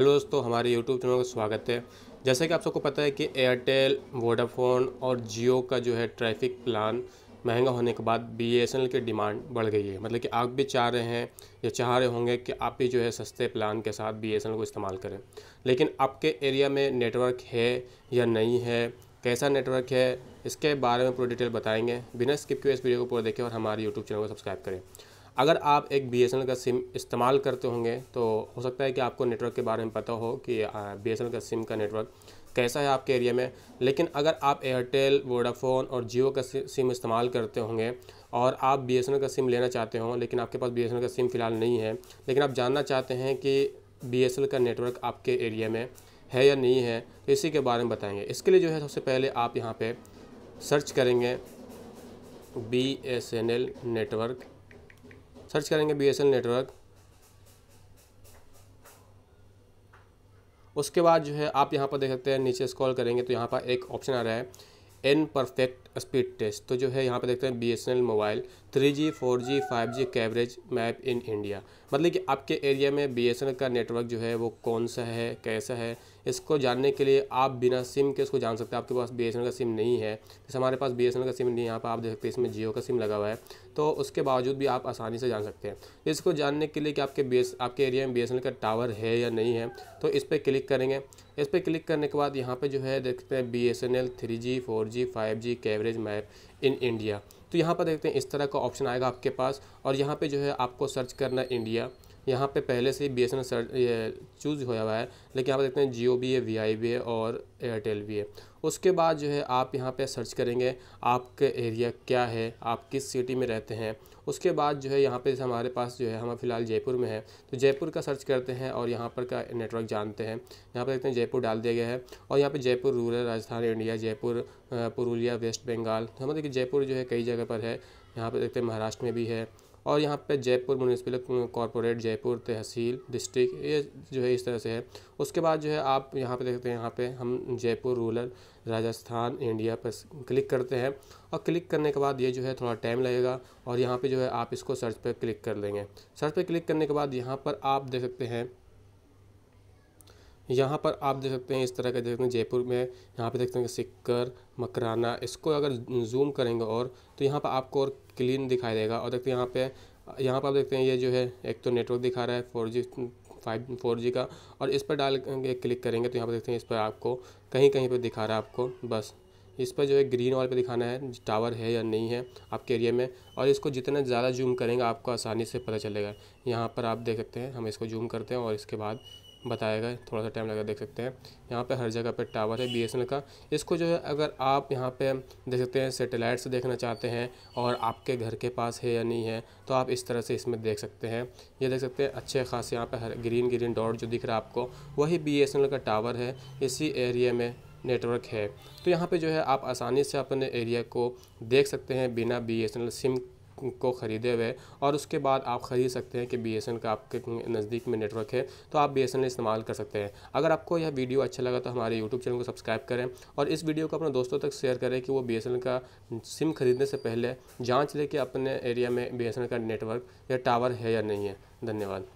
hello दोस्तों हमारे YouTube channel का स्वागत है जैसे कि आप सबको पता है कि एयरटेल वोडाफोन और जियो का जो है ट्रैफिक प्लान महंगा होने के बाद बी एस एन एल की डिमांड बढ़ गई है मतलब कि आप भी चाह रहे हैं या चाह रहे होंगे कि आप भी जो है सस्ते प्लान के साथ बी एस एन एल को इस्तेमाल करें लेकिन आपके एरिया में नेटवर्क है या नहीं है कैसा नेटवर्क है इसके बारे में पूरी डिटेल बताएंगे बिना स्किप किए इस वीडियो को पूरा देखें और हमारे यूट्यूब चैनल को सब्सक्राइब करें अगर आप एक बी का सिम इस्तेमाल करते होंगे तो हो सकता है कि आपको नेटवर्क के बारे में पता हो कि बी का सिम का नेटवर्क कैसा है आपके एरिया में लेकिन अगर आप एयरटेल वोडाफोन और जियो का सिम इस्तेमाल करते होंगे और आप बी का सिम लेना चाहते हो लेकिन आपके पास बी का सिम फ़िलहाल नहीं है लेकिन आप जानना चाहते हैं कि बी का नेटवर्क आपके एरिया में है या नहीं है तो इसी के बारे में बताएंगे इसके लिए जो है सबसे पहले आप यहाँ पर सर्च करेंगे बी नेटवर्क सर्च करेंगे बी नेटवर्क उसके बाद जो है आप यहाँ पर देख सकते हैं नीचे स्क्रॉल करेंगे तो यहाँ पर एक ऑप्शन आ रहा है एन परफेक्ट स्पीड टेस्ट तो जो है यहाँ पर देखते हैं B S N L mobile three G four G five G coverage map in India मतलब कि आपके एरिया में बी एस एन एल का नेटवर्क जो है वो कौन सा है कैसा है इसको जानने के लिए आप बिना सिम के इसको जान सकते हैं आपके पास बी का सिम नहीं है जैसे हमारे पास बी का सिम नहीं है यहाँ पर आप देख सकते हैं इसमें जियो का सिम लगा हुआ है तो उसके बावजूद भी आप आसानी से जान सकते हैं तो इसको जानने के लिए कि आपके बी आपके एरिया में बी का टावर है या नहीं है तो इस पर क्लिक करेंगे इस पर क्लिक करने के बाद यहाँ पर जो है देखते हैं B S N L three G four G five G coverage map in India तो यहाँ पर देखते हैं इस तरह का ऑप्शन आएगा आपके पास और यहाँ पे जो है आपको सर्च करना इंडिया यहाँ पे पहले से ही बी एस एन सर्च ये चूज़ होया हुआ है लेकिन यहाँ पर देखते हैं जियो भी है वी आई भी है और एयरटेल भी है उसके बाद जो है आप यहाँ पे सर्च करेंगे आपके एरिया क्या है आप किस सिटी में रहते हैं उसके बाद जो है यहाँ पे हमारे पास जो है हम फिलहाल जयपुर में है तो जयपुर का सर्च करते हैं और यहाँ पर का नेटवर्क जानते हैं यहाँ पर देखते हैं जयपुर डाल दिया गया है और यहाँ पर Jaipur rural Rajasthan India Jaipur Purulia west Bengal तो हम देखिए जयपुर जो है कई जगह पर है यहाँ पर देखते हैं महाराष्ट्र में भी है और यहाँ पे Jaipur municipal corporate Jaipur tehsil district ये जो है इस तरह से है उसके बाद जो है आप यहाँ पे देखते हैं यहाँ पे हम जयपुर रूरल राजस्थान इंडिया पर क्लिक करते हैं और क्लिक करने के बाद ये जो है थोड़ा टाइम लगेगा और यहाँ पर जो है आप इसको सर्च पर क्लिक कर लेंगे सर्च पर क्लिक करने के बाद यहाँ पर आप देख सकते हैं यहाँ पर आप देख सकते हैं इस तरह के देख सकते हैं जयपुर में यहाँ पे देख सकते हैं सिक्कर मकराना इसको अगर जूम करेंगे और तो यहाँ पर आपको और क्लीन दिखाई देगा और देखते हैं यहाँ पे यहाँ पर आप देखते हैं ये जो है एक तो नेटवर्क दिखा रहा है four G five four G का और इस पर डाल क्लिक करेंगे तो यहाँ पर देखते हैं इस पर आपको कहीं कहीं पर दिखा रहा है आपको बस इस पर जो है ग्रीन वाल पे दिखाना है टावर है या नहीं है आपके एरिया में और इसको जितना ज़्यादा जूम करेंगे आपको आसानी से पता चलेगा यहाँ पर आप देख सकते हैं हम इसको जूम करते हैं और इसके बाद बताया गया थोड़ा सा टाइम लगा देख सकते हैं यहाँ पे हर जगह पे टावर है बीएसएनएल का इसको जो है अगर आप यहाँ पे देख सकते हैं सेटेलाइट से देखना चाहते हैं और आपके घर के पास है या नहीं है तो आप इस तरह से इसमें देख सकते हैं ये देख सकते हैं अच्छे खास यहाँ पर हर ग्रीन ग्रीन डॉट जो दिख रहा है आपको वही बी का टावर है इसी एरिए में नेटवर्क है तो यहाँ पे जो है आप आसानी से अपने एरिया को देख सकते हैं बिना बी सिम को ख़रीदे हुए और उसके बाद आप ख़रीद सकते हैं कि बी का आपके नज़दीक में नेटवर्क है तो आप बी इस्तेमाल कर सकते हैं अगर आपको यह वीडियो अच्छा लगा तो हमारे यूट्यूब चैनल को सब्सक्राइब करें और इस वीडियो को अपने दोस्तों तक शेयर करें कि वो बी का सिम खरीदने से पहले जाँच लें कि अपने एरिया में बी का नेटवर्क या टावर है या नहीं है धन्यवाद